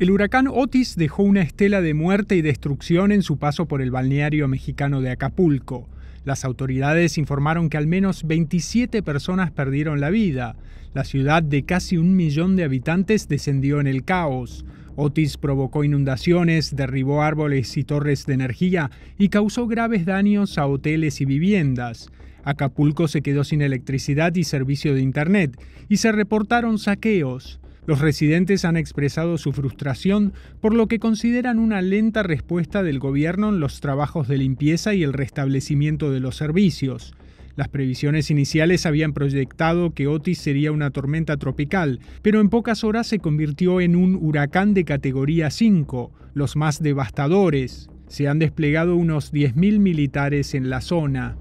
El huracán Otis dejó una estela de muerte y destrucción en su paso por el balneario mexicano de Acapulco. Las autoridades informaron que al menos 27 personas perdieron la vida. La ciudad de casi un millón de habitantes descendió en el caos. Otis provocó inundaciones, derribó árboles y torres de energía y causó graves daños a hoteles y viviendas. Acapulco se quedó sin electricidad y servicio de Internet, y se reportaron saqueos. Los residentes han expresado su frustración por lo que consideran una lenta respuesta del gobierno en los trabajos de limpieza y el restablecimiento de los servicios. Las previsiones iniciales habían proyectado que Otis sería una tormenta tropical, pero en pocas horas se convirtió en un huracán de categoría 5, los más devastadores. Se han desplegado unos 10.000 militares en la zona.